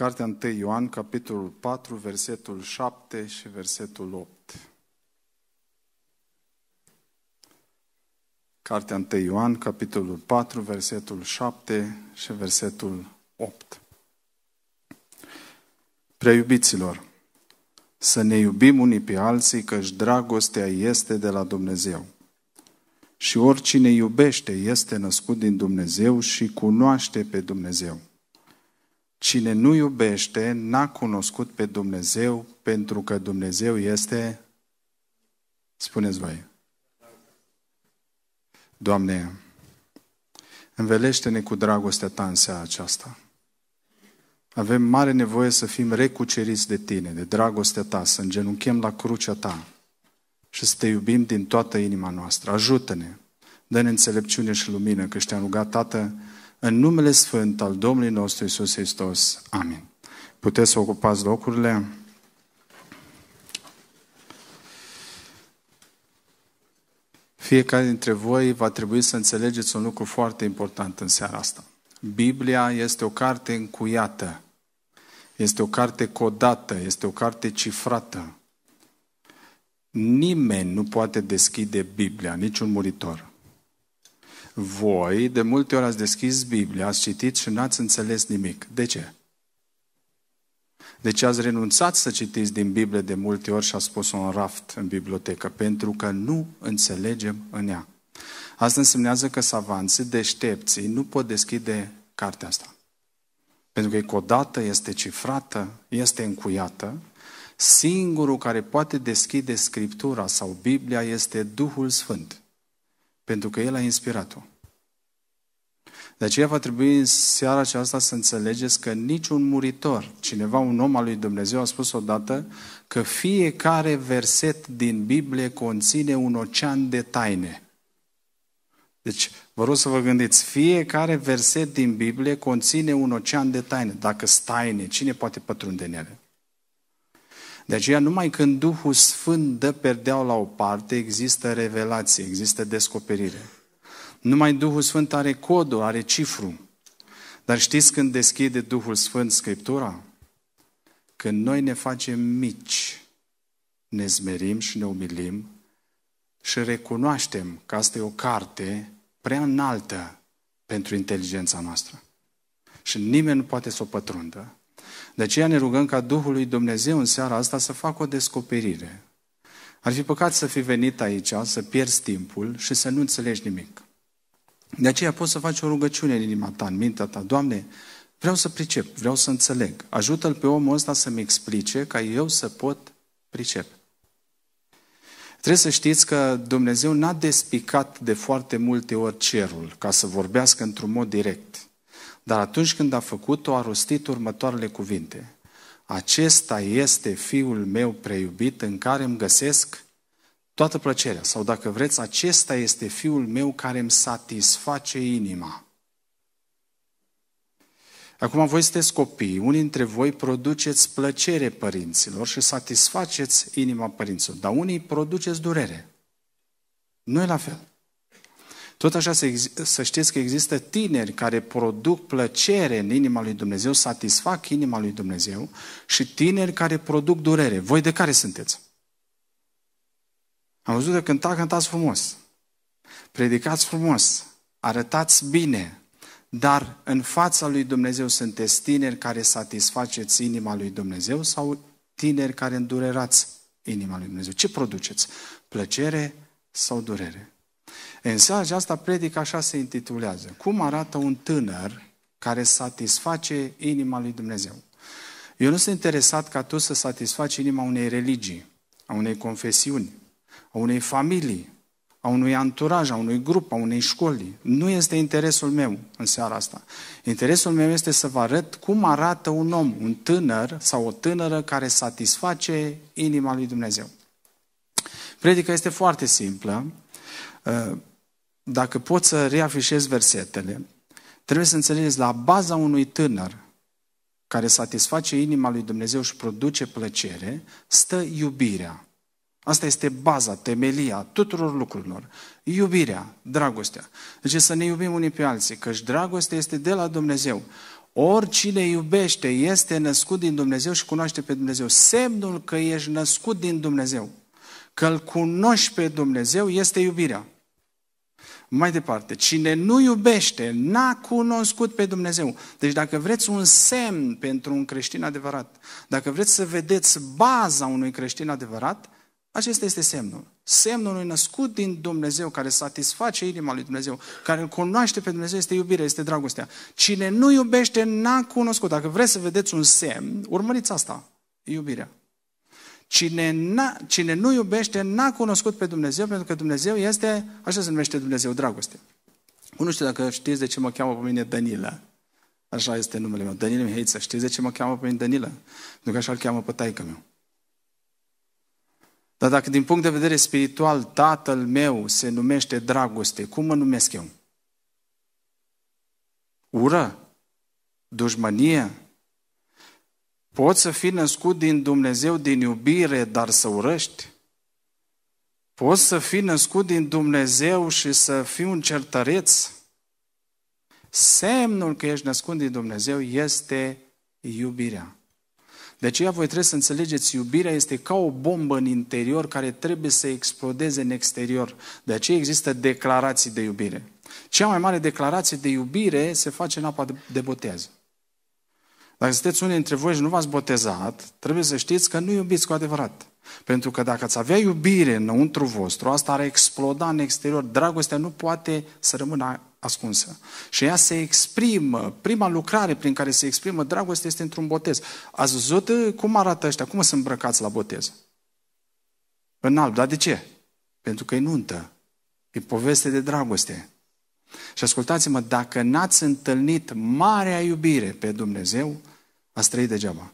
Cartea 1 Ioan, capitolul 4, versetul 7 și versetul 8. Cartea 1 Ioan, capitolul 4, versetul 7 și versetul 8. Preiubiților, să ne iubim unii pe alții, căci dragostea este de la Dumnezeu. Și oricine iubește este născut din Dumnezeu și cunoaște pe Dumnezeu. Cine nu iubește n-a cunoscut pe Dumnezeu, pentru că Dumnezeu este... Spuneți voi. Doamne, învelește-ne cu dragostea Ta în seara aceasta. Avem mare nevoie să fim recuceriți de Tine, de dragostea Ta, să îngenunchem la crucea Ta și să Te iubim din toată inima noastră. Ajută-ne! Dă-ne înțelepciune și lumină, că și rugat, Tată, în numele Sfânt al Domnului nostru Isus Hristos. Amin. Puteți să ocupați locurile? Fiecare dintre voi va trebui să înțelegeți un lucru foarte important în seara asta. Biblia este o carte încuiată, este o carte codată, este o carte cifrată. Nimeni nu poate deschide Biblia, niciun muritor. Voi, de multe ori ați deschis Biblia, ați citit și n-ați înțeles nimic. De ce? Deci ați renunțat să citiți din Biblie de multe ori și ați pus-o în raft în bibliotecă, pentru că nu înțelegem în ea. Asta însemnează că savanții deștepții nu pot deschide cartea asta. Pentru că e codată, este cifrată, este încuiată. Singurul care poate deschide Scriptura sau Biblia este Duhul Sfânt. Pentru că El a inspirat-o. De aceea va trebui în seara aceasta să înțelegeți că niciun muritor, cineva, un om al lui Dumnezeu a spus odată că fiecare verset din Biblie conține un ocean de taine. Deci, vă rog să vă gândiți, fiecare verset din Biblie conține un ocean de taine. Dacă staine, cine poate pătrunde în ele? De aceea, numai când Duhul Sfânt dă perdeau la o parte, există revelație, există descoperire. Numai Duhul Sfânt are codul, are cifru. Dar știți când deschide Duhul Sfânt Scriptura? Când noi ne facem mici, ne zmerim și ne umilim și recunoaștem că asta e o carte prea înaltă pentru inteligența noastră. Și nimeni nu poate să o pătrundă. De aceea ne rugăm ca Duhul lui Dumnezeu în seara asta să facă o descoperire. Ar fi păcat să fi venit aici, să pierzi timpul și să nu înțelegi nimic. De aceea poți să faci o rugăciune în inima ta, în mintea ta. Doamne, vreau să pricep, vreau să înțeleg. Ajută-l pe omul ăsta să-mi explice ca eu să pot pricep. Trebuie să știți că Dumnezeu n-a despicat de foarte multe ori cerul ca să vorbească într-un mod direct. Dar atunci când a făcut-o, a rostit următoarele cuvinte. Acesta este fiul meu preiubit în care îmi găsesc toată plăcerea. Sau dacă vreți, acesta este fiul meu care îmi satisface inima. Acum voi sunteți copii, unii dintre voi produceți plăcere părinților și satisfaceți inima părinților, dar unii produceți durere. Nu e la fel. Tot așa să știți că există tineri care produc plăcere în inima lui Dumnezeu, satisfac inima lui Dumnezeu și tineri care produc durere. Voi de care sunteți? Am văzut că cânta, cântați frumos. Predicați frumos. Arătați bine. Dar în fața lui Dumnezeu sunteți tineri care satisfaceți inima lui Dumnezeu sau tineri care îndurerați inima lui Dumnezeu? Ce produceți? Plăcere sau durere? În seara aceasta predica așa se intitulează. Cum arată un tânăr care satisface inima lui Dumnezeu? Eu nu sunt interesat ca tu să satisfaci inima unei religii, a unei confesiuni, a unei familii, a unui anturaj, a unui grup, a unei școli. Nu este interesul meu în seara asta. Interesul meu este să vă arăt cum arată un om, un tânăr sau o tânără care satisface inima lui Dumnezeu. Predica este foarte simplă. Ă, dacă pot să reafișez versetele, trebuie să înțelegeți la baza unui tânăr care satisface inima lui Dumnezeu și produce plăcere, stă iubirea. Asta este baza, temelia tuturor lucrurilor. Iubirea, dragostea. Deci să ne iubim unii pe alții, căci dragostea este de la Dumnezeu. Oricine iubește este născut din Dumnezeu și cunoaște pe Dumnezeu. Semnul că ești născut din Dumnezeu, că îl cunoști pe Dumnezeu, este iubirea. Mai departe, cine nu iubește, n-a cunoscut pe Dumnezeu. Deci dacă vreți un semn pentru un creștin adevărat, dacă vreți să vedeți baza unui creștin adevărat, acesta este semnul. Semnul unui născut din Dumnezeu, care satisface inima lui Dumnezeu, care îl cunoaște pe Dumnezeu, este iubirea, este dragostea. Cine nu iubește, n-a cunoscut. Dacă vreți să vedeți un semn, urmăriți asta, iubirea. Cine, cine nu iubește, n-a cunoscut pe Dumnezeu, pentru că Dumnezeu este, așa se numește Dumnezeu, dragoste. Nu știu dacă știți de ce mă cheamă pe mine Danila. Așa este numele meu. Danila Mihaiță. Știți de ce mă cheamă pe mine Danila? Pentru că așa îl cheamă pe taică meu. Dar dacă din punct de vedere spiritual tatăl meu se numește dragoste, cum mă numesc eu? Ură? Dușmănie? Pot să fii născut din Dumnezeu din iubire, dar să urăști? Poți să fii născut din Dumnezeu și să fii un certăreț? Semnul că ești născut din Dumnezeu este iubirea. De aceea voi trebuie să înțelegeți, iubirea este ca o bombă în interior care trebuie să explodeze în exterior. De aceea există declarații de iubire. Cea mai mare declarație de iubire se face în apa de botez. Dacă sunteți unii dintre voi și nu v-ați botezat, trebuie să știți că nu iubiți cu adevărat. Pentru că dacă ați avea iubire înăuntru vostru, asta ar exploda în exterior. Dragostea nu poate să rămână ascunsă. Și ea se exprimă, prima lucrare prin care se exprimă dragoste este într-un botez. Ați văzut uh, cum arată ăștia, cum sunt îmbrăcați la botez? În alb, dar de ce? Pentru că e nuntă. E poveste de dragoste. Și ascultați-mă, dacă n-ați întâlnit marea iubire pe Dumnezeu, ați trăit degeaba.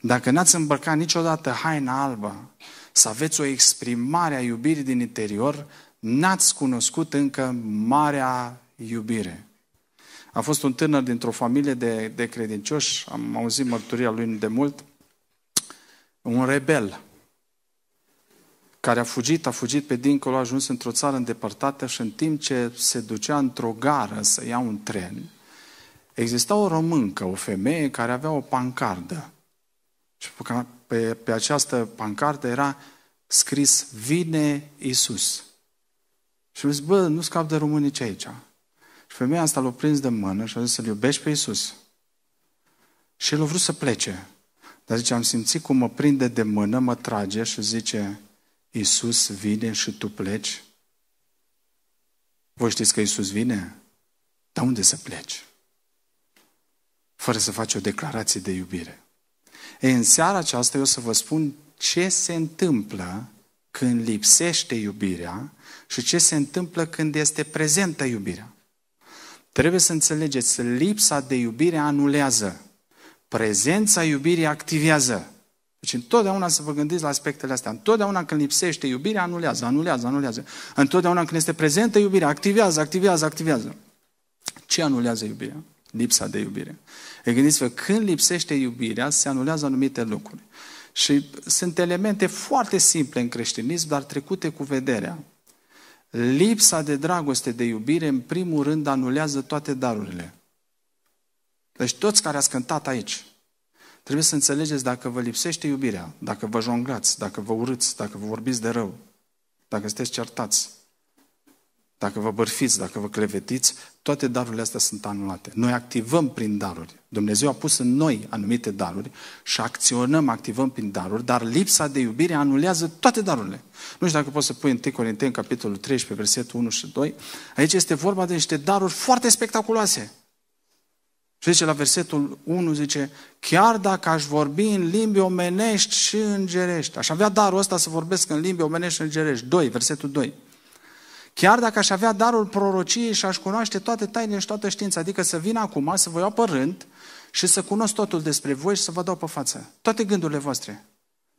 Dacă n-ați îmbrăcat niciodată haina albă, să aveți o exprimare a iubirii din interior, n-ați cunoscut încă marea iubire. A fost un tânăr dintr-o familie de, de credincioși, am auzit mărturia lui de mult, un rebel care a fugit, a fugit pe dincolo, a ajuns într-o țară îndepărtată și în timp ce se ducea într-o gară să ia un tren, exista o româncă, o femeie care avea o pancardă. Și pe, pe această pancardă era scris, vine Isus. Și a zis, bă, nu scap de românici aici. Și femeia asta l-a prins de mână și a zis să-L iubești pe Iisus. Și el a vrut să plece. Dar zice, am simțit cum mă prinde de mână, mă trage și zice, Iisus vine și tu pleci? Voi știți că Iisus vine? Dar unde să pleci? Fără să faci o declarație de iubire. Ei, în seara aceasta eu o să vă spun ce se întâmplă când lipsește iubirea și ce se întâmplă când este prezentă iubirea. Trebuie să înțelegeți, lipsa de iubire anulează. Prezența iubirii activează. Deci întotdeauna să vă gândiți la aspectele astea. Întotdeauna când lipsește iubirea, anulează, anulează, anulează. Întotdeauna când este prezentă iubirea, activează, activează, activează. Ce anulează iubirea? Lipsa de iubire. E gândiți-vă, când lipsește iubirea, se anulează anumite lucruri. Și sunt elemente foarte simple în creștinism, dar trecute cu vederea. Lipsa de dragoste, de iubire, în primul rând, anulează toate darurile. Deci toți care ați cântat aici, trebuie să înțelegeți dacă vă lipsește iubirea, dacă vă jonglați, dacă vă urâți, dacă vă vorbiți de rău, dacă sunteți certați, dacă vă bărfiți, dacă vă clevetiți, toate darurile astea sunt anulate. Noi activăm prin daruri. Dumnezeu a pus în noi anumite daruri și acționăm, activăm prin daruri, dar lipsa de iubire anulează toate darurile. Nu știu dacă poți să pui în 1 Corinteni, capitolul 13, versetul 1 și 2. Aici este vorba de niște daruri foarte spectaculoase. Și zice la versetul 1, zice, chiar dacă aș vorbi în limbi omenești și îngerești, aș avea darul ăsta să vorbesc în limbi omenești și îngerești. 2, versetul 2. Chiar dacă aș avea darul prorociei și aș cunoaște toate tainele și toată știința, adică să vin acum, să vă iau pe rând și să cunosc totul despre voi și să vă dau pe față. Toate gândurile voastre,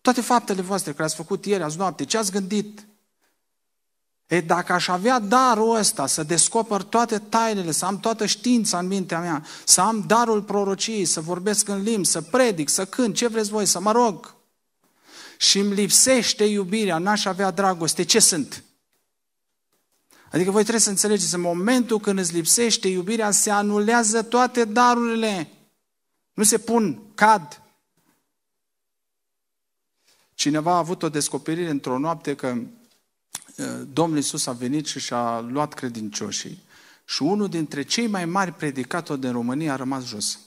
toate faptele voastre care ați făcut ieri, azi noapte, ce ați gândit, E, dacă aș avea darul ăsta să descoper toate tainele, să am toată știința în mintea mea, să am darul prorociei, să vorbesc în limbi, să predic, să cânt, ce vreți voi, să mă rog, și îmi lipsește iubirea, n-aș avea dragoste, ce sunt? Adică voi trebuie să înțelegeți, în momentul când îți lipsește iubirea, se anulează toate darurile. Nu se pun, cad. Cineva a avut o descoperire într-o noapte că eh, Domnul Iisus a venit și și-a luat credincioșii. Și unul dintre cei mai mari predicatori din România a rămas jos.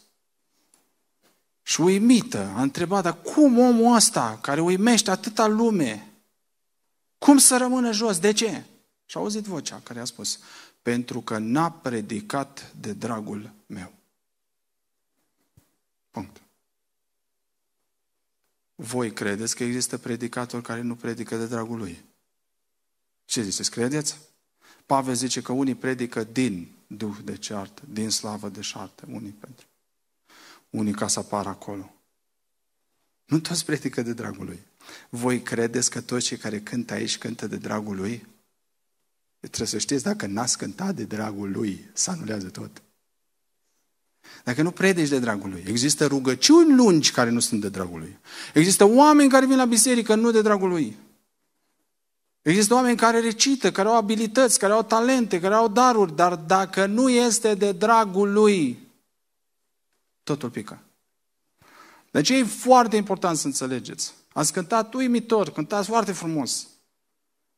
Și uimită, a întrebat, dar cum omul ăsta, care uimește atâta lume, cum să rămână jos? De ce? Și a auzit vocea care a spus, pentru că n-a predicat de dragul meu. Punct. Voi credeți că există predicatori care nu predică de dragul lui? Ce ziceți, credeți? Pavel zice că unii predică din duh de ceartă, din slavă de șartă, unii pentru. Unii ca să apară acolo. Nu toți predică de dragul lui. Voi credeți că toți cei care cântă aici cântă de dragul lui? Trebuie să știți, dacă n a scântat de dragul lui, să anulează tot. Dacă nu predești de dragul lui, există rugăciuni lungi care nu sunt de dragul lui. Există oameni care vin la biserică nu de dragul lui. Există oameni care recită, care au abilități, care au talente, care au daruri, dar dacă nu este de dragul lui, totul pică. De aceea e foarte important să înțelegeți. Ați cântat uimitor, cântați foarte frumos.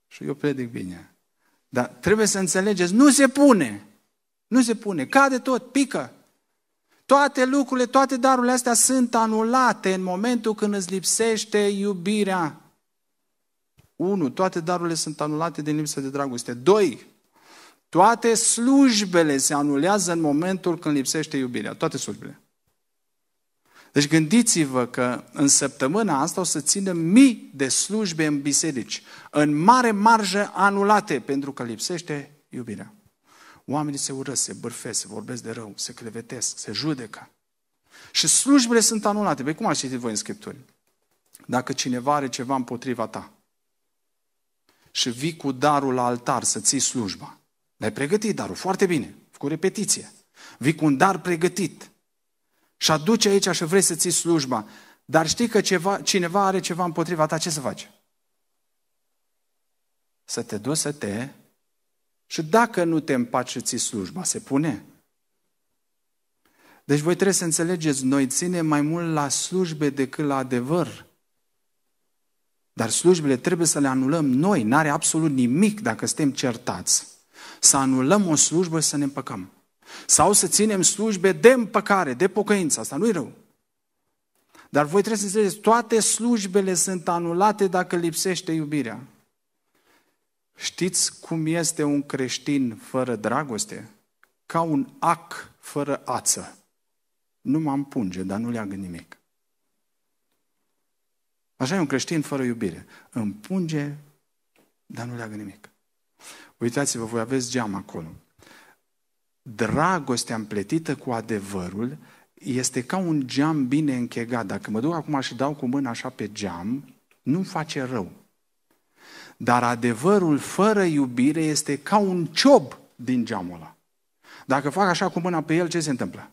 Și eu predic bine. Dar trebuie să înțelegeți, nu se pune. Nu se pune. Cade tot, pică. Toate lucrurile, toate darurile astea sunt anulate în momentul când îți lipsește iubirea. unu. Toate darurile sunt anulate din lipsă de dragoste. Doi, Toate slujbele se anulează în momentul când lipsește iubirea. Toate slujbele. Deci gândiți-vă că în săptămâna asta o să ținem mii de slujbe în biserici, în mare marjă anulate, pentru că lipsește iubirea. Oamenii se urăsc, se bârfesc, se vorbesc de rău, se clevetesc, se judecă. Și slujbele sunt anulate. Păi cum ați citit voi în Scripturi? Dacă cineva are ceva împotriva ta și vii cu darul la altar să ții slujba, l-ai pregătit darul foarte bine, cu repetiție. Vii cu un dar pregătit, și aduce aici și vrei să ții slujba, dar știi că ceva, cineva are ceva împotriva ta, ce să faci? Să te duci să te... Și dacă nu te împaci și ții slujba, se pune? Deci voi trebuie să înțelegeți, noi ținem mai mult la slujbe decât la adevăr. Dar slujbele trebuie să le anulăm noi, n-are absolut nimic dacă suntem certați. Să anulăm o slujbă și să ne împăcăm. Sau să ținem slujbe de împăcare, de pocăință. Asta nu i rău. Dar voi trebuie să înțelegeți, toate slujbele sunt anulate dacă lipsește iubirea. Știți cum este un creștin fără dragoste? Ca un ac fără ață. Nu m-am punge, dar nu leagă nimic. Așa e un creștin fără iubire. Împunge, dar nu leagă nimic. Uitați-vă, voi aveți geam acolo dragostea împletită cu adevărul este ca un geam bine închegat. Dacă mă duc acum și dau cu mâna așa pe geam, nu face rău. Dar adevărul fără iubire este ca un ciob din geamul ăla. Dacă fac așa cu mâna pe el, ce se întâmplă?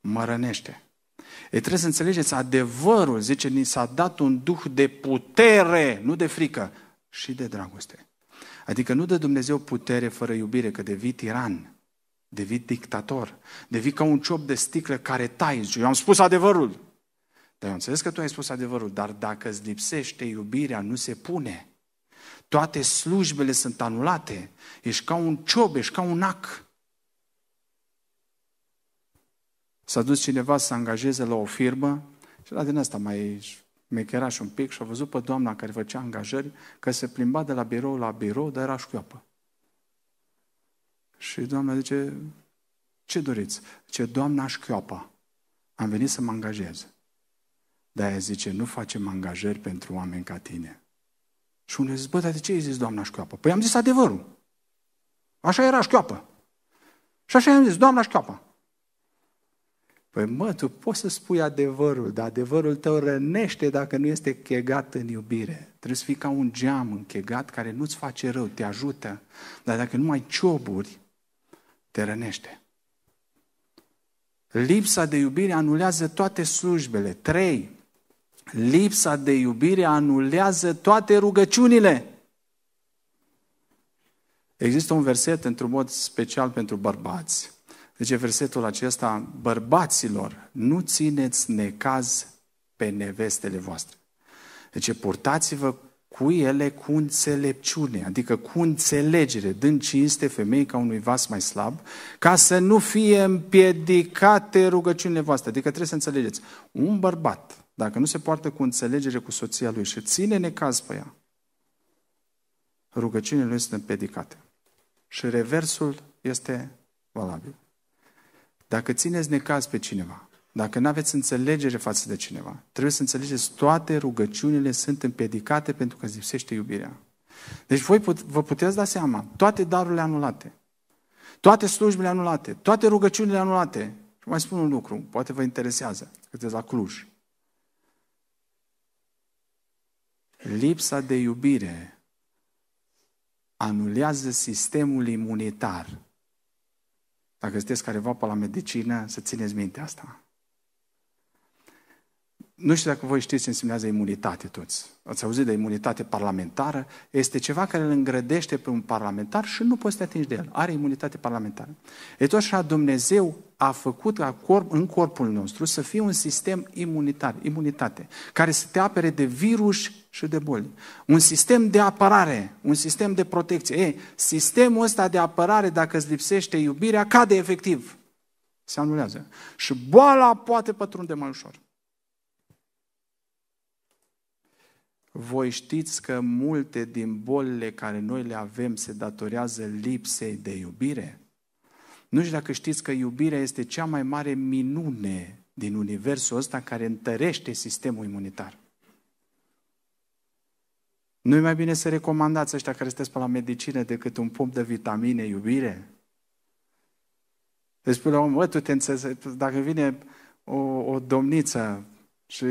Mă rănește. E, trebuie să înțelegeți, adevărul, zice, ni s-a dat un duh de putere, nu de frică, și de dragoste. Adică nu dă Dumnezeu putere fără iubire, că devii tiran. Devii dictator. Devii ca un ciop de sticlă care tai. Zice, eu am spus adevărul. Dar eu înțeles că tu ai spus adevărul, dar dacă îți lipsește iubirea, nu se pune. Toate slujbele sunt anulate. Ești ca un ciob, ești ca un ac. S-a dus cineva să angajeze la o firmă și la din asta mai mecheraș un pic și a văzut pe doamna care făcea angajări că se plimba de la birou la birou, dar era șchioapă. Și doamna zice, ce doriți? Ce doamna șchioapa, am venit să mă angajez. Dar ea zice, nu facem angajări pentru oameni ca tine. Și unul zice, bă, dar de ce ai zis doamna șchioapă? Păi am zis adevărul. Așa era șchioapă. Și așa i-am zis, doamna șchioapă. Păi mă, tu poți să spui adevărul, dar adevărul tău rănește dacă nu este chegat în iubire. Trebuie să fii ca un geam închegat care nu-ți face rău, te ajută. Dar dacă nu ai cioburi, te rănește. Lipsa de iubire anulează toate slujbele. Trei. Lipsa de iubire anulează toate rugăciunile. Există un verset într-un mod special pentru bărbați. Deci versetul acesta, bărbaților, nu țineți necaz pe nevestele voastre. Deci purtați-vă cu ele cu înțelepciune, adică cu înțelegere, dând cinste femei ca unui vas mai slab, ca să nu fie împiedicate rugăciunile voastre. Adică trebuie să înțelegeți, un bărbat, dacă nu se poartă cu înțelegere cu soția lui și ține necaz pe ea, rugăciunile lui sunt împiedicate. Și reversul este valabil. Dacă țineți necaz pe cineva, dacă nu aveți înțelegere față de cineva, trebuie să înțelegeți toate rugăciunile sunt împiedicate pentru că zipsește iubirea. Deci voi put, vă puteți da seama, toate darurile anulate, toate slujbile anulate, toate rugăciunile anulate. Și mai spun un lucru, poate vă interesează, că la Cluj. Lipsa de iubire anulează sistemul imunitar. Dacă sunteți careva pe la medicină, să țineți minte asta. Nu știu dacă voi știți ce înseamnă imunitate toți. Ați auzit de imunitate parlamentară? Este ceva care îl îngrădește pe un parlamentar și nu poți să te atingi de el. Are imunitate parlamentară. E tot așa Dumnezeu a făcut corp, în corpul nostru să fie un sistem imunitar, imunitate, care să te apere de virus și de boli. Un sistem de apărare, un sistem de protecție. Ei, sistemul ăsta de apărare, dacă îți lipsește iubirea, cade efectiv. Se anulează. Și boala poate pătrunde mai ușor. voi știți că multe din bolile care noi le avem se datorează lipsei de iubire? Nu știu dacă știți că iubirea este cea mai mare minune din universul ăsta care întărește sistemul imunitar. Nu-i mai bine să recomandați ăștia care sunteți pe la medicină decât un pumn de vitamine, iubire? Deci, spune om, bă, tu te înțelegi, dacă vine o, o domniță și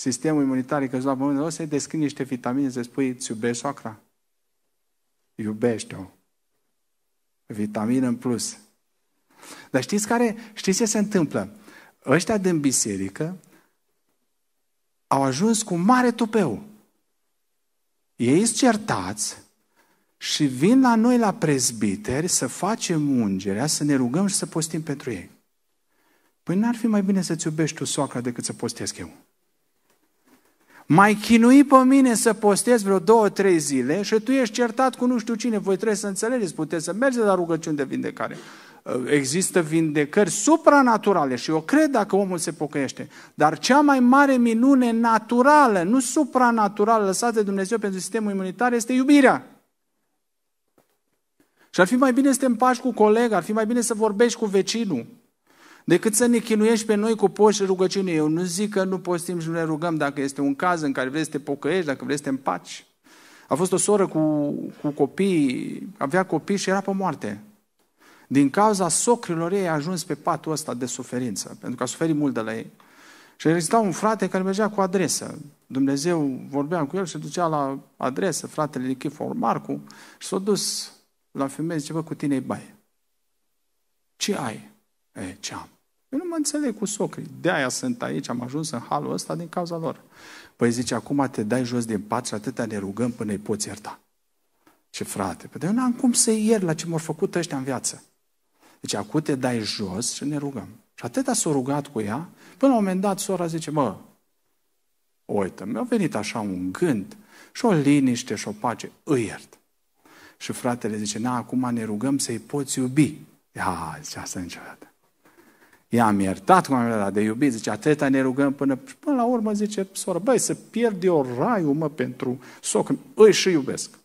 sistemul imunitar e căzut la pământ, o să-i descrii niște vitamine, să spui, îți iubești soacra? Iubește-o. Vitamină în plus. Dar știți care, știți ce se întâmplă? Ăștia din biserică au ajuns cu mare tupeu. Ei sunt certați și vin la noi la prezbiteri să facem ungerea, să ne rugăm și să postim pentru ei. Păi n-ar fi mai bine să-ți iubești tu soacra decât să postesc eu mai chinui pe mine să postez vreo două, trei zile și tu ești certat cu nu știu cine, voi trebuie să înțelegeți, puteți să mergeți la rugăciune de vindecare. Uh, există vindecări supranaturale și eu cred dacă omul se pocăiește. Dar cea mai mare minune naturală, nu supranaturală, lăsată de Dumnezeu pentru sistemul imunitar este iubirea. Și ar fi mai bine să te împaci cu colega, ar fi mai bine să vorbești cu vecinul, decât să ne chinuiești pe noi cu poși și rugăciune. Eu nu zic că nu postim și nu ne rugăm dacă este un caz în care vrei să te pocăiești, dacă vrei să te împaci. A fost o soră cu, cu copii, avea copii și era pe moarte. Din cauza socrilor ei a ajuns pe patul ăsta de suferință, pentru că a suferit mult de la ei. Și exista un frate care mergea cu adresă. Dumnezeu vorbea cu el și ducea la adresă, fratele Nichifor Marcu, și s-a dus la femeie, zice, bă, cu tine e baie. Ce ai? E, ce am? Eu nu mă înțeleg cu socrii. De-aia sunt aici, am ajuns în halul ăsta din cauza lor. Păi zice, acum te dai jos din pat și atâta ne rugăm până îi poți ierta. Ce frate, păi eu n-am cum să iert la ce m-au făcut ăștia în viață. Deci acum te dai jos și ne rugăm. Și atâta s-a rugat cu ea, până la un moment dat sora zice, mă, uite, mi-a venit așa un gând și o liniște și o pace, îi iert. Și fratele zice, na, acum ne rugăm să-i poți iubi. Ia, zice, asta niciodată. I-am iertat cum am iertat de iubit, zice, atâta ne rugăm până, până la urmă, zice, soră, băi, să pierd eu raiul, mă, pentru soc, îi și iubesc.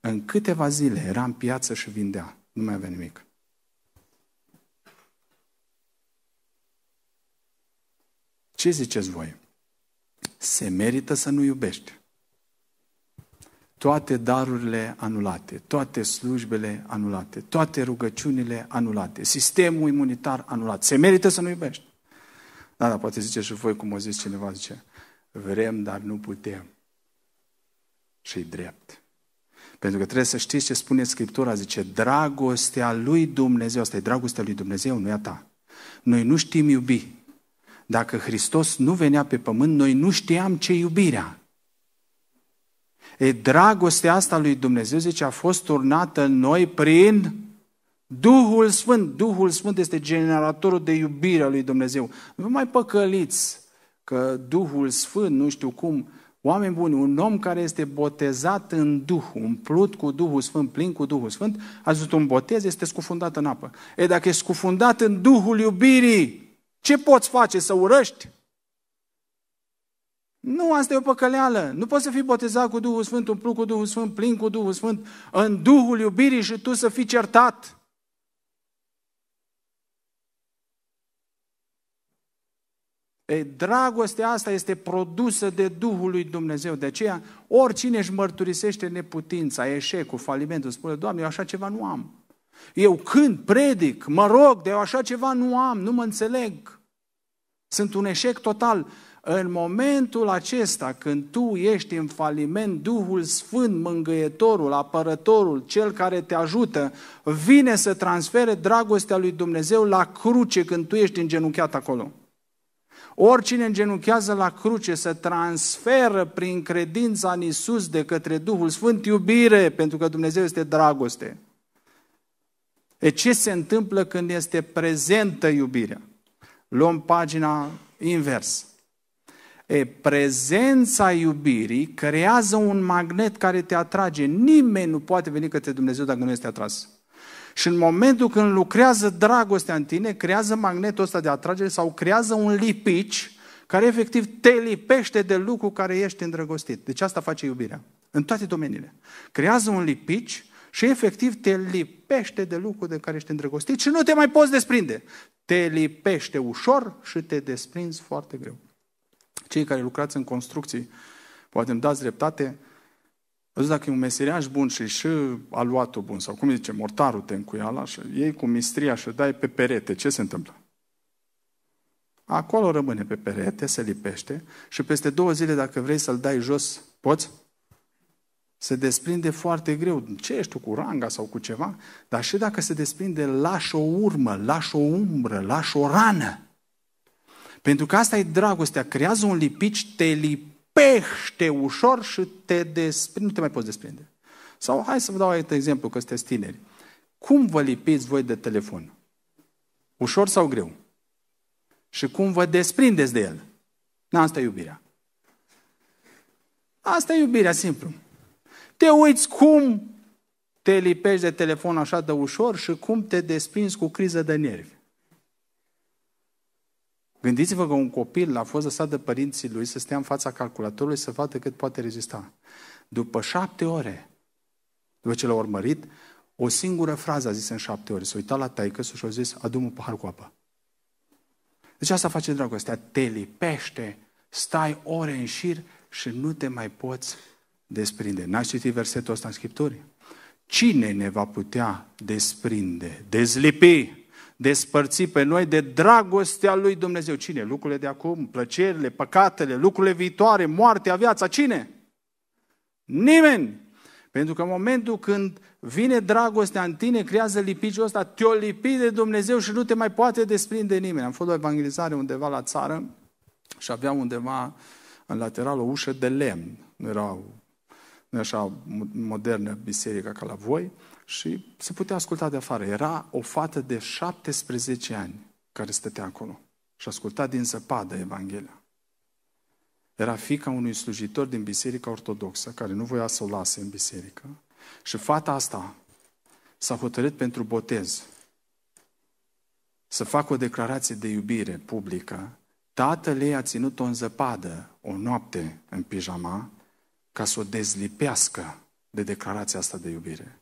În câteva zile era în piață și vindea, nu mai avea nimic. Ce ziceți voi? Se merită să nu iubești toate darurile anulate, toate slujbele anulate, toate rugăciunile anulate, sistemul imunitar anulat. Se merită să nu iubești. Da, da, poate zice și voi, cum o zice cineva, zice, vrem, dar nu putem. și drept. Pentru că trebuie să știți ce spune Scriptura, zice, dragostea lui Dumnezeu, asta e dragostea lui Dumnezeu, nu e a ta. Noi nu știm iubi. Dacă Hristos nu venea pe pământ, noi nu știam ce iubirea. E, dragostea asta lui Dumnezeu, zice, a fost turnată în noi prin Duhul Sfânt. Duhul Sfânt este generatorul de iubire a lui Dumnezeu. Nu mai păcăliți că Duhul Sfânt, nu știu cum, Oameni buni, un om care este botezat în Duh, umplut cu Duhul Sfânt, plin cu Duhul Sfânt, a zis un botez este scufundat în apă. E, dacă e scufundat în Duhul iubirii, ce poți face? Să urăști? Nu, asta e o păcăleală. Nu poți să fii botezat cu Duhul Sfânt, umplut cu Duhul Sfânt, plin cu Duhul Sfânt, în Duhul iubirii și tu să fii certat. Ei, dragostea asta este produsă de Duhul lui Dumnezeu. De aceea, oricine își mărturisește neputința, eșecul, falimentul, spune, Doamne, eu așa ceva nu am. Eu când predic, mă rog, de eu așa ceva nu am, nu mă înțeleg. Sunt un eșec total. În momentul acesta, când tu ești în faliment, Duhul Sfânt, mângâietorul, apărătorul, cel care te ajută, vine să transfere dragostea lui Dumnezeu la cruce când tu ești îngenunchiat acolo. Oricine îngenunchează la cruce să transferă prin credința în Isus de către Duhul Sfânt iubire, pentru că Dumnezeu este dragoste. E ce se întâmplă când este prezentă iubirea? Luăm pagina invers. E, prezența iubirii creează un magnet care te atrage. Nimeni nu poate veni către Dumnezeu dacă nu este atras. Și în momentul când lucrează dragostea în tine, creează magnetul ăsta de atragere sau creează un lipici care efectiv te lipește de lucru care ești îndrăgostit. Deci asta face iubirea. În toate domeniile. Creează un lipici și efectiv te lipește de lucru de care ești îndrăgostit și nu te mai poți desprinde. Te lipește ușor și te desprinzi foarte greu. Cei care lucrați în construcții, poate îmi dați dreptate, Văzut dacă e un meseriaș bun și și aluatul bun, sau cum zice, mortarul te încuiala, și iei cu mistria și dai pe perete, ce se întâmplă? Acolo rămâne pe perete, se lipește și peste două zile, dacă vrei să-l dai jos, poți? Se desprinde foarte greu. Ce ești tu, cu ranga sau cu ceva? Dar și dacă se desprinde, lași o urmă, lași o umbră, lași o rană. Pentru că asta e dragostea, creează un lipici, te lipește ușor și te desprinde, nu te mai poți desprinde. Sau hai să vă dau un exemplu, că sunteți tineri. Cum vă lipiți voi de telefon? Ușor sau greu? Și cum vă desprindeți de el? Na, asta e iubirea. Asta e iubirea simplu. Te uiți cum te lipești de telefon așa de ușor și cum te desprinzi cu criză de nervi. Gândiți-vă că un copil a fost lăsat de părinții lui să stea în fața calculatorului să vadă cât poate rezista. După șapte ore, după ce l-a urmărit, o singură frază a zis în șapte ore. S-a uitat la taică și a zis, adu un pahar cu apă. Deci asta face dragostea. Te lipește, stai ore în șir și nu te mai poți desprinde. N-ai citit versetul ăsta în Scripturi? Cine ne va putea desprinde, dezlipi despărți pe noi de dragostea lui Dumnezeu. Cine? Lucrurile de acum, plăcerile, păcatele, lucrurile viitoare, moartea, viața. Cine? Nimeni! Pentru că în momentul când vine dragostea în tine, creează lipiciul ăsta, te-o lipi de Dumnezeu și nu te mai poate desprinde nimeni. Am fost la evangelizare undeva la țară și aveam undeva în lateral o ușă de lemn. Nu erau nu așa modernă biserica ca la voi și se putea asculta de afară. Era o fată de 17 ani care stătea acolo și asculta din zăpadă Evanghelia. Era fica unui slujitor din biserica ortodoxă, care nu voia să o lase în biserică, și fata asta s-a hotărât pentru botez. Să facă o declarație de iubire publică. Tatăl ei a ținut-o în zăpadă o noapte în pijama ca să o dezlipească de declarația asta de iubire.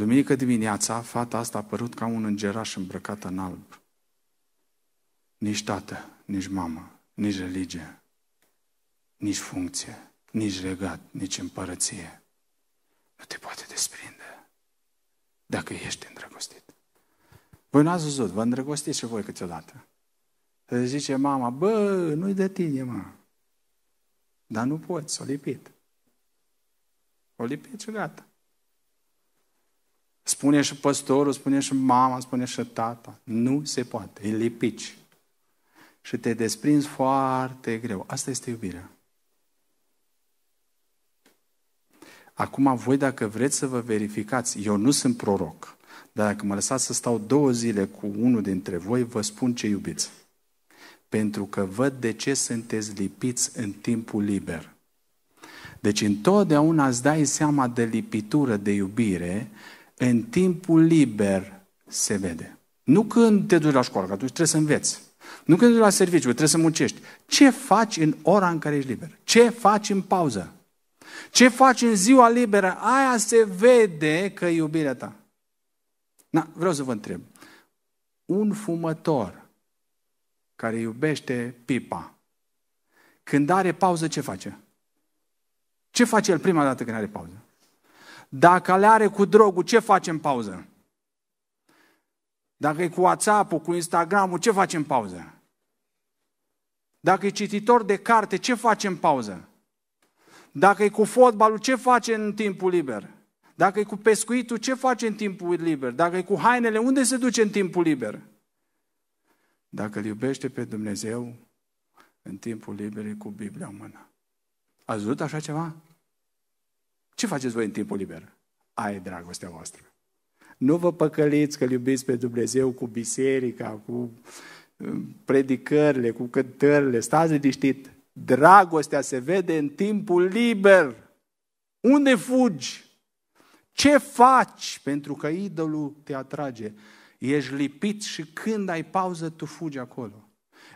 Duminică dimineața, fata asta a apărut ca un îngeraș îmbrăcat în alb. Nici tată, nici mamă, nici religie, nici funcție, nici regat, nici împărăție. Nu te poate desprinde dacă ești îndrăgostit. Voi n-ați văzut, vă îndrăgostiți și voi câteodată. Să zice mama, bă, nu-i de tine, mă. Dar nu poți, o lipit. O lipit și gata. Spune și păstorul, spune și mama, spune și tata. Nu se poate, E lipici. Și te desprinzi foarte greu. Asta este iubirea. Acum voi dacă vreți să vă verificați, eu nu sunt proroc, dar dacă mă lăsați să stau două zile cu unul dintre voi, vă spun ce iubiți. Pentru că văd de ce sunteți lipiți în timpul liber. Deci întotdeauna îți dai seama de lipitură, de iubire, în timpul liber se vede. Nu când te duci la școală, că atunci trebuie să înveți. Nu când te duci la serviciu, trebuie să muncești. Ce faci în ora în care ești liber? Ce faci în pauză? Ce faci în ziua liberă? Aia se vede că e iubirea ta. Na, vreau să vă întreb. Un fumător care iubește pipa, când are pauză, ce face? Ce face el prima dată când are pauză? Dacă le are cu drogul, ce facem pauză? Dacă e cu WhatsApp-ul, cu Instagram-ul, ce facem pauză? Dacă e cititor de carte, ce facem pauză? Dacă e cu fotbalul, ce face în timpul liber? Dacă e cu pescuitul, ce face în timpul liber? Dacă e cu hainele, unde se duce în timpul liber? Dacă îl iubește pe Dumnezeu, în timpul liber e cu Biblia în mână. Ați văzut așa ceva? Ce faceți voi în timpul liber? Aia e dragostea voastră. Nu vă păcăliți că iubiți pe Dumnezeu cu biserica, cu uh, predicările, cu cântările. Stați liniștit. Dragostea se vede în timpul liber. Unde fugi? Ce faci? Pentru că idolul te atrage. Ești lipit și când ai pauză, tu fugi acolo.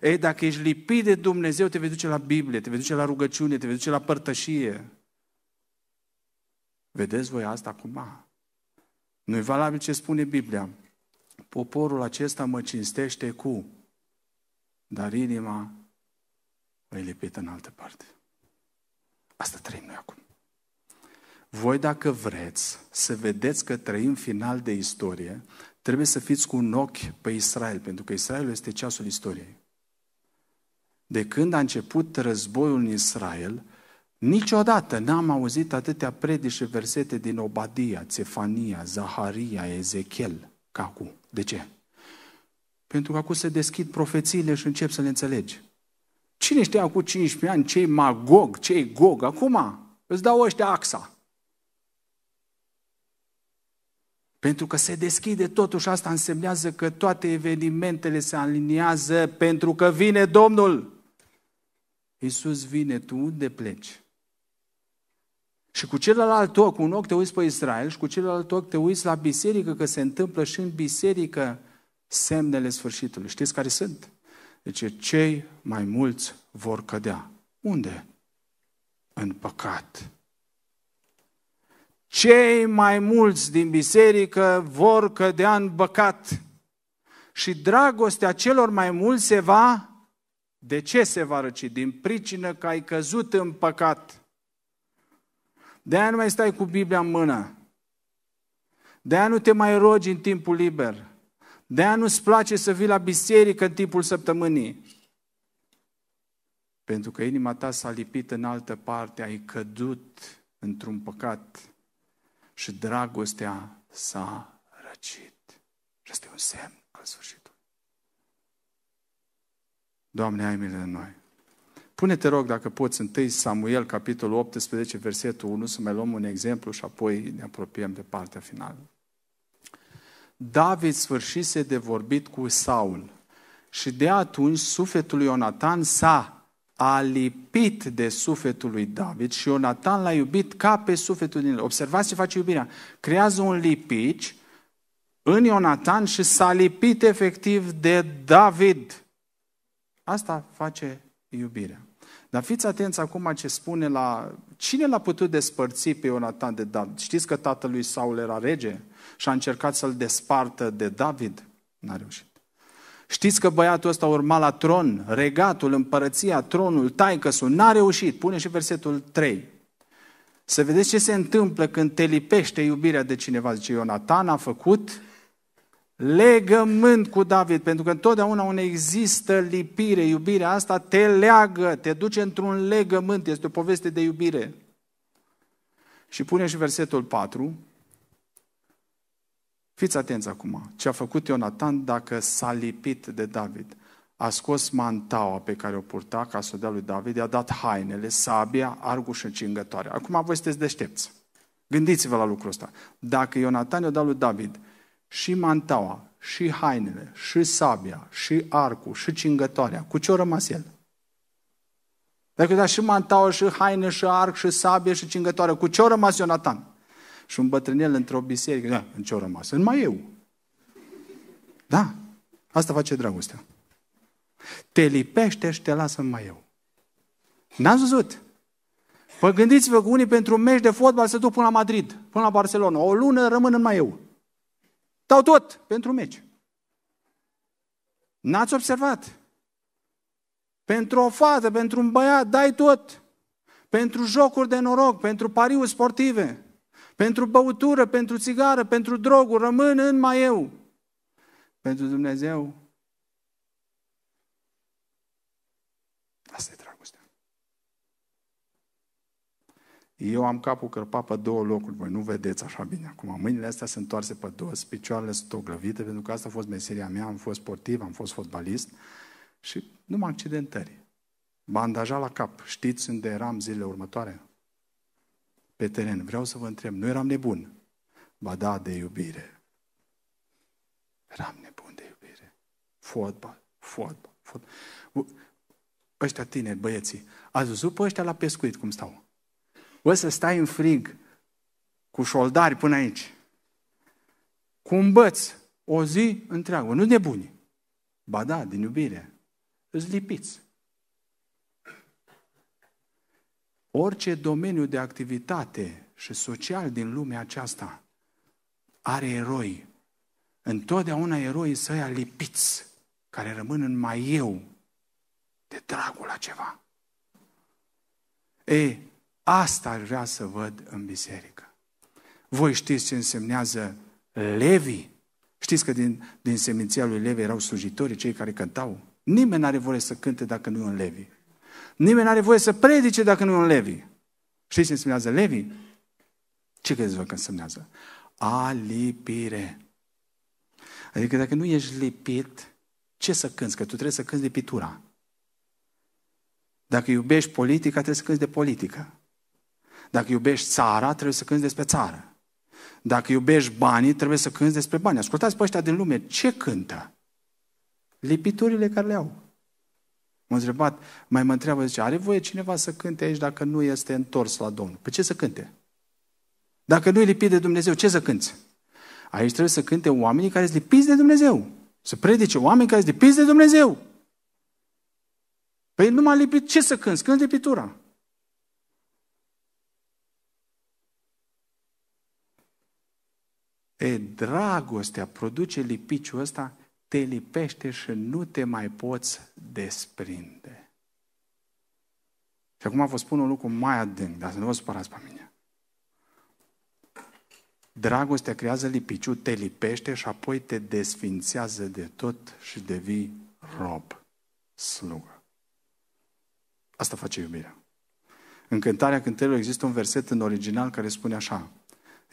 Ei, dacă ești lipit de Dumnezeu, te vei duce la Biblie, te vei duce la rugăciune, te vei duce la părtășie. Vedeți voi asta acum? Nu-i valabil ce spune Biblia. Poporul acesta mă cinstește cu, dar inima îi lipită în altă parte. Asta trăim noi acum. Voi, dacă vreți să vedeți că trăim final de istorie, trebuie să fiți cu un ochi pe Israel, pentru că Israelul este ceasul istoriei. De când a început războiul în Israel, Niciodată n-am auzit atâtea predici și versete din Obadia, Cefania, Zaharia, Ezechiel ca acum. De ce? Pentru că acum se deschid profețiile și încep să le înțelegi. Cine știa acum 15 ani ce Magog, ce Gog? Acum îți dau ăștia axa. Pentru că se deschide totuși asta însemnează că toate evenimentele se aliniază pentru că vine Domnul. Iisus vine, tu unde pleci? Și cu celălalt ochi, cu un ochi te uiți pe Israel și cu celălalt ochi te uiți la biserică, că se întâmplă și în biserică semnele sfârșitului. Știți care sunt? Deci cei mai mulți vor cădea. Unde? În păcat. Cei mai mulți din biserică vor cădea în păcat. Și dragostea celor mai mulți se va... De ce se va răci? Din pricină că ai căzut în păcat. De-aia nu mai stai cu Biblia în mână. De-aia nu te mai rogi în timpul liber. De-aia nu-ți place să vii la biserică în timpul săptămânii. Pentru că inima ta s-a lipit în altă parte, ai cădut într-un păcat și dragostea s-a răcit. Și asta e un semn al sfârșitului. Doamne, ai milă de noi! Pune-te rog, dacă poți, întâi Samuel, capitolul 18, versetul 1, să mai luăm un exemplu și apoi ne apropiem de partea finală. David sfârșise de vorbit cu Saul și de atunci sufletul lui Ionatan s-a alipit de sufletul lui David și Ionatan l-a iubit ca pe sufletul din el. Observați ce face iubirea. Creează un lipici în Ionatan și s-a lipit efectiv de David. Asta face iubirea. Dar fiți atenți acum ce spune la... Cine l-a putut despărți pe Ionatan de David? Știți că tatălui Saul era rege și a încercat să-l despartă de David? N-a reușit. Știți că băiatul ăsta urma la tron, regatul, împărăția, tronul, taicăsul, n-a reușit. Pune și versetul 3. Să vedeți ce se întâmplă când te lipește iubirea de cineva. Zice, Ionatan a făcut legământ cu David, pentru că întotdeauna unde există lipire, iubirea asta te leagă, te duce într-un legământ, este o poveste de iubire. Și pune și versetul 4. Fiți atenți acum, ce a făcut Ionatan dacă s-a lipit de David. A scos mantaua pe care o purta ca să o dea lui David, i-a dat hainele, sabia, arguș și cingătoare. Acum voi sunteți deștepți. Gândiți-vă la lucrul ăsta. Dacă Ionatan i-a dat lui David, și mantaua, și hainele, și sabia, și arcul, și cingătoarea. Cu ce a rămas el? Dacă păi da și mantaua, și haine, și arc, și sabie, și cingătoare, cu ce a rămas Ionatan? Și un bătrânel într-o biserică, da, în ce a rămas? În mai eu. Da, asta face dragostea. Te lipește și te lasă în mai eu. N-ați văzut? Păi gândiți-vă că unii pentru un meci de fotbal se duc până la Madrid, până la Barcelona. O lună rămân în mai eu. Dau tot pentru meci. N-ați observat? Pentru o fată, pentru un băiat, dai tot. Pentru jocuri de noroc, pentru pariuri sportive, pentru băutură, pentru țigară, pentru droguri, rămân în mai eu. Pentru Dumnezeu, asta e Eu am capul cărpat pe două locuri, voi nu vedeți așa bine acum. Mâinile astea sunt întoarse pe două picioarele sunt oglăvite, pentru că asta a fost meseria mea, am fost sportiv, am fost fotbalist și nu mă accidentări. Bandaja la cap. Știți unde eram zilele următoare? Pe teren. Vreau să vă întreb, nu eram nebun? Ba da, de iubire. Eram nebun de iubire. Fotbal, fotbal, fotbal. Ăștia tineri, băieții, ați văzut pe ăștia la pescuit cum stau? o să stai în frig cu șoldari până aici, cu un băț, o zi întreagă, nu nebuni. Ba da, din iubire. Îți lipiți. Orice domeniu de activitate și social din lumea aceasta are eroi. Întotdeauna eroii săi lipiți, care rămân în mai eu, de dragul la ceva. E, Asta ar vrea să văd în biserică. Voi știți ce însemnează Levi? Știți că din, din seminția lui Levi erau slujitorii, cei care cântau? Nimeni nu are voie să cânte dacă nu e un Levi. Nimeni nu are voie să predice dacă nu e un Levi. Știți ce însemnează Levi? Ce credeți voi că însemnează? Alipire. Adică dacă nu ești lipit, ce să cânți? Că tu trebuie să cânți de Dacă iubești politica, trebuie să cânți de politică. Dacă iubești țara, trebuie să cânți despre țară. Dacă iubești banii, trebuie să cânți despre bani. Ascultați pe ăștia din lume, ce cântă? Lipiturile care le au. M-a întrebat, mai mă întreabă, zice, are voie cineva să cânte aici dacă nu este întors la Domnul? Pe păi ce să cânte? Dacă nu e lipit de Dumnezeu, ce să cânți? Aici trebuie să cânte oamenii care sunt lipiți de Dumnezeu. Să predice oameni care sunt lipiți de Dumnezeu. Păi nu m-a lipit, ce să cânți? Cânt lipitura. E, dragostea produce lipiciul ăsta, te lipește și nu te mai poți desprinde. Și acum vă spun un lucru mai adânc, dar să nu vă supărați pe mine. Dragostea creează lipiciu, te lipește și apoi te desfințează de tot și devii rob, slugă. Asta face iubirea. În cântarea cântărilor există un verset în original care spune așa,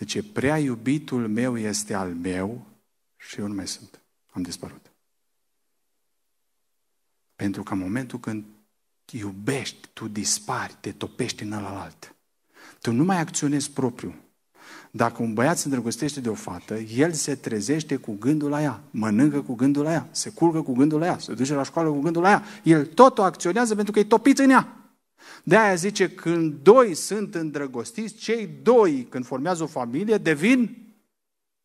deci prea iubitul meu este al meu și eu nu mai sunt. Am dispărut. Pentru că în momentul când iubești, tu dispari, te topești în alalt. Tu nu mai acționezi propriu. Dacă un băiat se îndrăgostește de o fată, el se trezește cu gândul la ea, mănâncă cu gândul la ea, se culcă cu gândul la ea, se duce la școală cu gândul la ea. El tot o acționează pentru că e topit în ea. De aia zice, când doi sunt îndrăgostiți, cei doi, când formează o familie, devin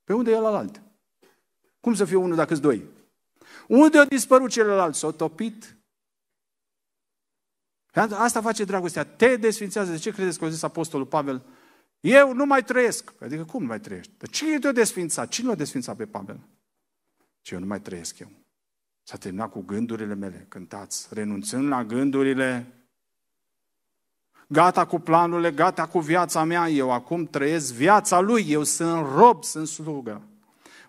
pe unde e la Cum să fie unul dacă sunt doi? Unde a dispărut celălalt? S-a topit? Asta face dragostea. Te desfințează. De ce credeți că a zis Apostolul Pavel? Eu nu mai trăiesc. Păi adică cum nu mai trăiești? Dar cine te-a desfințat? Cine l-a desfințat pe Pavel? Și eu nu mai trăiesc eu. S-a terminat cu gândurile mele, cântați, renunțând la gândurile gata cu planurile, gata cu viața mea, eu acum trăiesc viața lui, eu sunt rob, sunt slugă.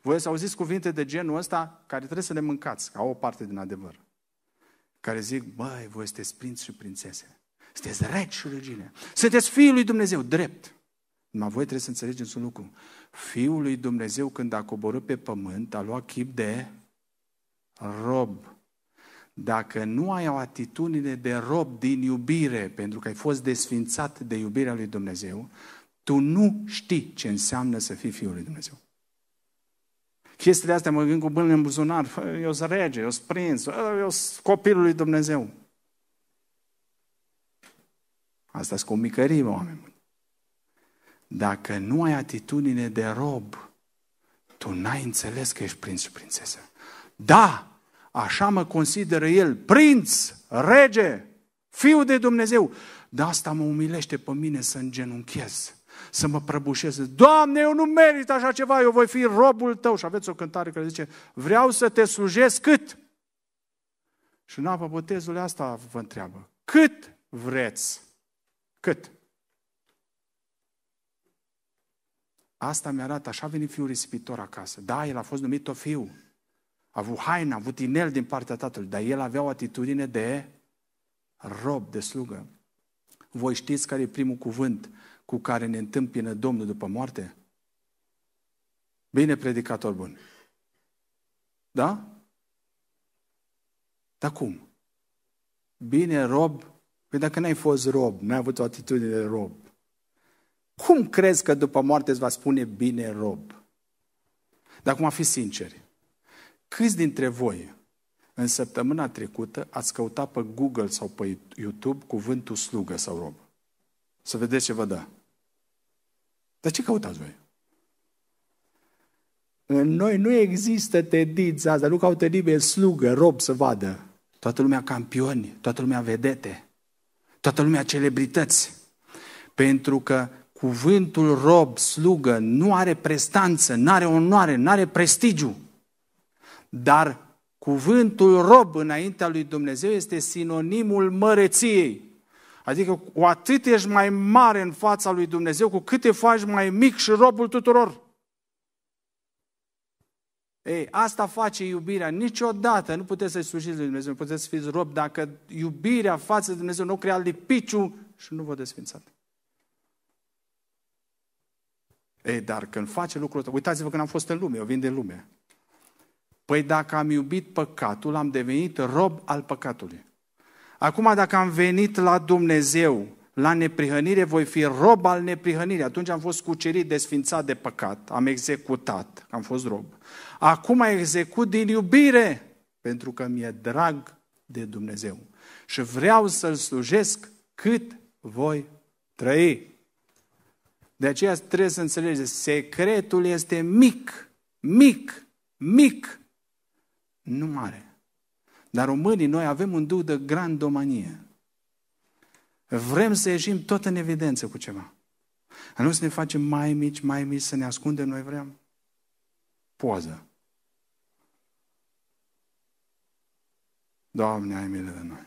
Voi să auziți cuvinte de genul ăsta care trebuie să le mâncați, ca o parte din adevăr. Care zic, băi, voi sunteți prinți și prințese, sunteți regi și regine, sunteți fiul lui Dumnezeu, drept. Numai voi trebuie să înțelegeți un lucru. Fiul lui Dumnezeu, când a coborât pe pământ, a luat chip de rob dacă nu ai o atitudine de rob din iubire, pentru că ai fost desfințat de iubirea lui Dumnezeu, tu nu știi ce înseamnă să fii Fiul lui Dumnezeu. Chestiile astea mă gând cu bânele în buzunar, eu sunt rege, eu sunt prins, eu sunt copilul lui Dumnezeu. Asta sunt cu micărime, oameni Dacă nu ai atitudine de rob, tu n-ai înțeles că ești prins și prințesă. Da, Așa mă consideră el, prinț, rege, fiu de Dumnezeu. De asta mă umilește pe mine să îngenunchez, să mă prăbușez. Doamne, eu nu merit așa ceva, eu voi fi robul tău. Și aveți o cântare care zice, vreau să te slujesc cât? Și în apă botezului asta vă întreabă. Cât vreți? Cât? Asta mi arată, așa a venit fiul risipitor acasă. Da, el a fost numit o fiu a avut haină, a avut inel din partea tatălui, dar el avea o atitudine de rob, de slugă. Voi știți care e primul cuvânt cu care ne întâmpină Domnul după moarte? Bine, predicator bun. Da? Dar cum? Bine, rob? Păi dacă n-ai fost rob, n-ai avut o atitudine de rob, cum crezi că după moarte îți va spune bine rob? Dar acum, fi sinceri. Câți dintre voi în săptămâna trecută ați căutat pe Google sau pe YouTube cuvântul slugă sau rob? Să vedeți ce vă dă. Dar ce căutați voi? În noi nu există tendința asta, nu caută nimeni slugă, rob să vadă. Toată lumea campioni, toată lumea vedete, toată lumea celebrități. Pentru că cuvântul rob, slugă, nu are prestanță, nu are onoare, nu are prestigiu. Dar cuvântul rob înaintea lui Dumnezeu este sinonimul măreției. Adică cu atât ești mai mare în fața lui Dumnezeu, cu cât te faci mai mic și robul tuturor. Ei, asta face iubirea. Niciodată nu puteți să-i slujiți lui Dumnezeu, nu puteți să fiți rob dacă iubirea față de Dumnezeu nu crea lipiciu și nu vă desfințat. Ei, dar când face lucrul ăsta, uitați-vă când am fost în lume, eu vin de lume. Păi dacă am iubit păcatul, am devenit rob al păcatului. Acum dacă am venit la Dumnezeu, la neprihănire, voi fi rob al neprihănirii. Atunci am fost cucerit, desfințat de păcat, am executat, am fost rob. Acum execut din iubire, pentru că mi-e drag de Dumnezeu. Și vreau să-L slujesc cât voi trăi. De aceea trebuie să înțelegeți, secretul este mic, mic, mic nu mare. Dar românii, noi avem un duh de grandomanie. Vrem să ieșim tot în evidență cu ceva. A nu să ne facem mai mici, mai mici, să ne ascundem, noi vrem poză. Doamne, ai milă de noi.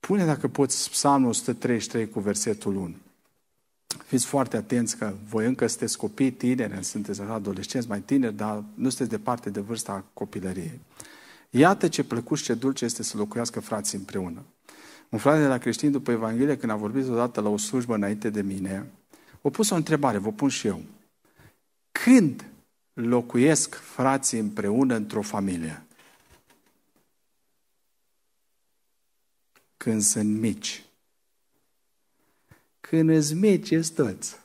Pune, dacă poți, psalmul 133 cu versetul 1 fiți foarte atenți că voi încă sunteți copii tineri, sunteți adolescenți mai tineri, dar nu sunteți departe de vârsta copilăriei. Iată ce plăcut și ce dulce este să locuiască frații împreună. Un frate de la creștin după Evanghelie, când a vorbit odată la o slujbă înainte de mine, a pus o întrebare, vă pun și eu. Când locuiesc frații împreună într-o familie? Când sunt mici. Când îți mici, toți.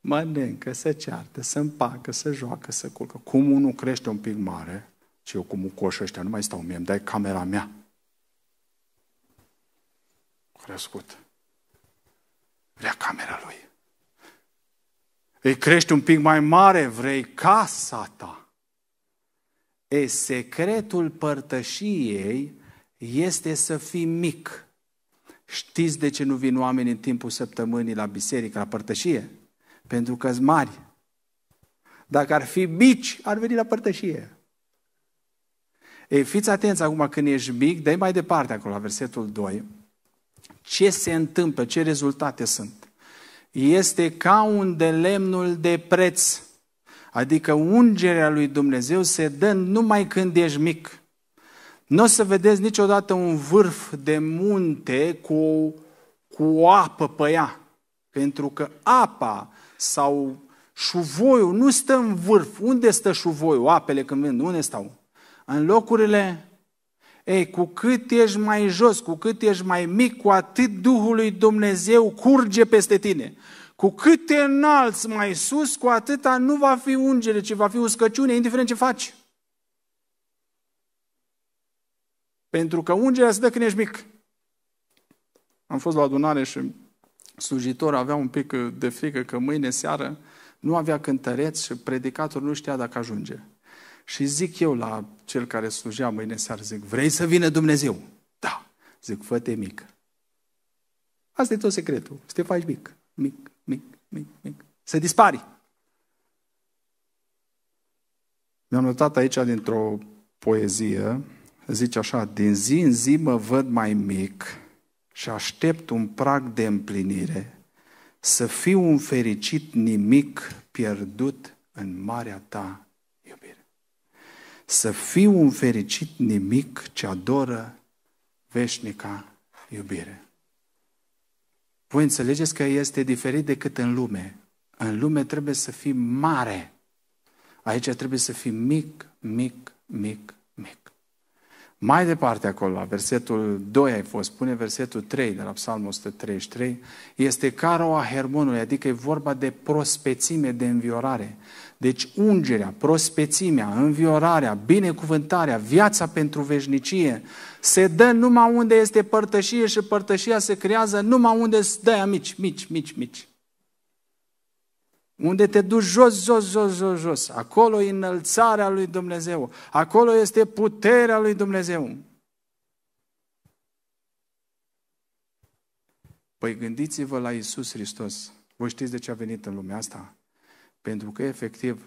Mănâncă, se ceartă, se împacă, se joacă, se culcă. Cum unul crește un pic mare, și eu cu mucoșul ăștia nu mai stau mie, îmi dai camera mea. Crescut. Vrea camera lui. Îi crești un pic mai mare, vrei casa ta. E, secretul părtășiei este să fii mic. Știți de ce nu vin oameni în timpul săptămânii la biserică, la părtășie? Pentru că mari. Dacă ar fi mici, ar veni la părtășie. Ei, fiți atenți acum când ești mic, dai mai departe acolo, la versetul 2. Ce se întâmplă, ce rezultate sunt? Este ca un de lemnul de preț. Adică ungerea lui Dumnezeu se dă numai când ești mic. Nu o să vedeți niciodată un vârf de munte cu, cu o apă pe ea, pentru că apa sau șuvoiul nu stă în vârf. Unde stă șuvoiul? Apele când vin, unde stau? În locurile ei, cu cât ești mai jos, cu cât ești mai mic, cu atât Duhul lui Dumnezeu curge peste tine. Cu cât te înalți mai sus, cu atâta nu va fi ungere, ci va fi uscăciune, indiferent ce faci. Pentru că ungerea se dă când ești mic. Am fost la adunare și slujitor avea un pic de frică că mâine seară nu avea cântăreț și predicator nu știa dacă ajunge. Și zic eu la cel care slujea mâine seară, zic, vrei să vină Dumnezeu? Da. Zic, fă-te mic. Asta e tot secretul. Să te faci mic, mic, mic, mic, mic. Să dispari. Mi-am notat aici dintr-o poezie, zice așa, din zi în zi mă văd mai mic și aștept un prag de împlinire, să fiu un fericit nimic pierdut în marea ta iubire. Să fiu un fericit nimic ce adoră veșnica iubire. Voi înțelegeți că este diferit decât în lume. În lume trebuie să fii mare. Aici trebuie să fii mic, mic, mic, mai departe acolo, la versetul 2 ai fost, spune versetul 3 de la Psalmul 133, este caroa hermonului, adică e vorba de prospețime, de înviorare. Deci ungerea, prospețimea, înviorarea, binecuvântarea, viața pentru veșnicie se dă numai unde este părtășie și părtășia se creează numai unde se dă amici, mici, mici, mici. Unde te duci jos, jos, jos, jos, jos. Acolo e înălțarea lui Dumnezeu. Acolo este puterea lui Dumnezeu. Păi gândiți-vă la Isus Hristos. Voi știți de ce a venit în lumea asta? Pentru că efectiv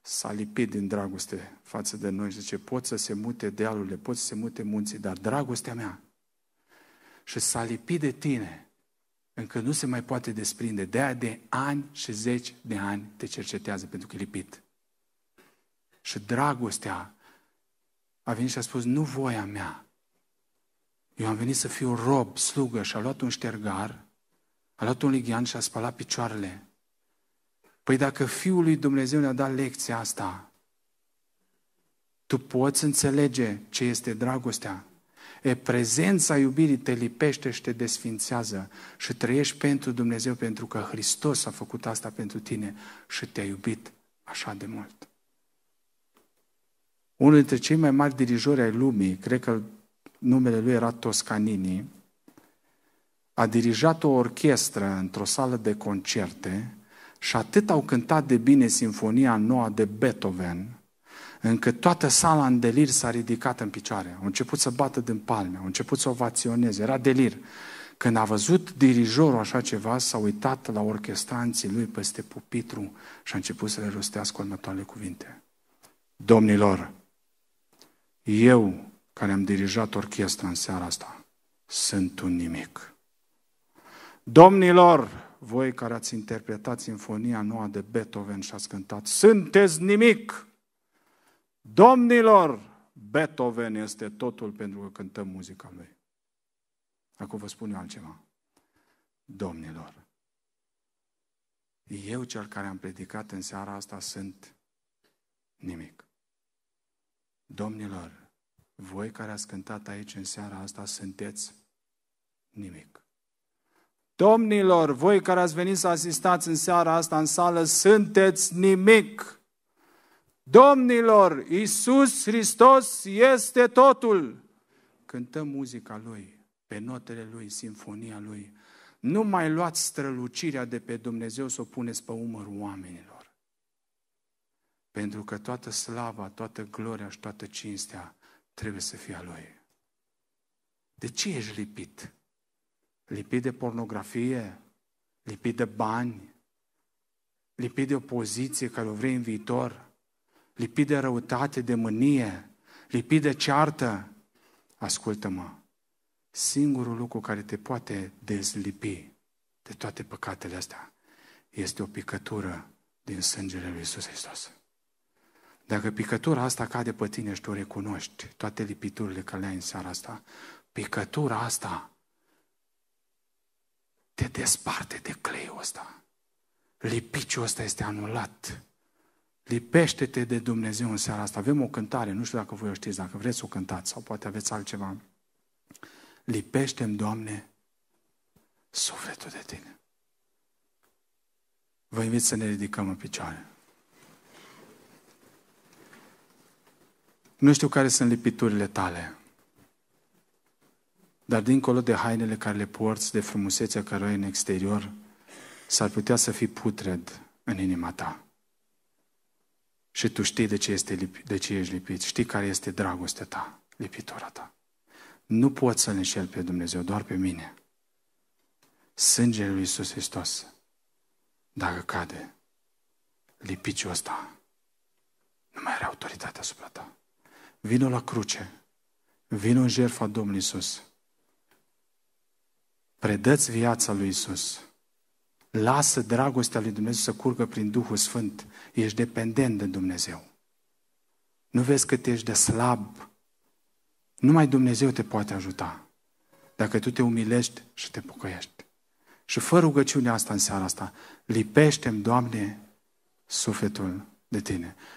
s-a lipit din dragoste față de noi. Zice, pot să se mute dealurile, pot să se mute munții, dar dragostea mea și s-a lipit de tine încă nu se mai poate desprinde. De aia de ani și zeci de ani te cercetează pentru că e lipit. Și dragostea a venit și a spus, nu voia mea. Eu am venit să fiu rob, slugă și a luat un ștergar, a luat un lighean și a spălat picioarele. Păi dacă Fiul lui Dumnezeu ne-a dat lecția asta, tu poți înțelege ce este dragostea. E, prezența iubirii te lipește și te desfințează și trăiești pentru Dumnezeu pentru că Hristos a făcut asta pentru tine și te-a iubit așa de mult. Unul dintre cei mai mari dirijori ai lumii, cred că numele lui era Toscanini, a dirijat o orchestră într-o sală de concerte și atât au cântat de bine Sinfonia Noua de Beethoven, încât toată sala în delir s-a ridicat în picioare. Au început să bată din palme, au început să ovaționeze, era delir. Când a văzut dirijorul așa ceva, s-a uitat la orchestranții lui peste pupitru și a început să le rostească următoarele cuvinte. Domnilor, eu care am dirijat orchestra în seara asta, sunt un nimic. Domnilor, voi care ați interpretat Sinfonia Noua de Beethoven și ați cântat, sunteți nimic! Domnilor, Beethoven este totul pentru că cântăm muzica lui. Acum vă spun eu altceva. Domnilor, eu cel care am predicat în seara asta sunt nimic. Domnilor, voi care ați cântat aici în seara asta sunteți nimic. Domnilor, voi care ați venit să asistați în seara asta în sală, sunteți nimic. Domnilor, Iisus Hristos este totul. Cântăm muzica Lui, pe notele Lui, sinfonia Lui. Nu mai luați strălucirea de pe Dumnezeu să o puneți pe umărul oamenilor. Pentru că toată slava, toată gloria și toată cinstea trebuie să fie a Lui. De ce ești lipit? Lipit de pornografie? Lipit de bani? Lipit de o poziție care o vrei în viitor? lipit de răutate, de mânie, lipit de ceartă, ascultă-mă, singurul lucru care te poate dezlipi de toate păcatele astea este o picătură din sângele lui Isus Hristos. Dacă picătura asta cade pe tine și tu recunoști toate lipiturile care le ai în seara asta, picătura asta te desparte de cleiul ăsta. Lipiciul ăsta este anulat Lipește-te de Dumnezeu în seara asta. Avem o cântare, nu știu dacă voi o știți, dacă vreți să o cântați sau poate aveți altceva. Lipește-mi, Doamne, sufletul de Tine. Vă invit să ne ridicăm în picioare. Nu știu care sunt lipiturile tale, dar dincolo de hainele care le porți, de frumusețea care o ai în exterior, s-ar putea să fii putred în inima ta. Și tu știi de ce, este, lipi, de ce ești lipit, știi care este dragostea ta, lipitura ta. Nu poți să-L înșel pe Dumnezeu, doar pe mine. Sângele lui Iisus Hristos, dacă cade, lipiciul ăsta nu mai are autoritate asupra ta. Vino la cruce, vino în jertfa Domnului Iisus. predă viața lui Iisus. Lasă dragostea lui Dumnezeu să curgă prin Duhul Sfânt. Ești dependent de Dumnezeu. Nu vezi că ești de slab. Numai Dumnezeu te poate ajuta. Dacă tu te umilești și te pocăiești. Și fă rugăciunea asta în seara asta. Lipește-mi, Doamne, sufletul de Tine.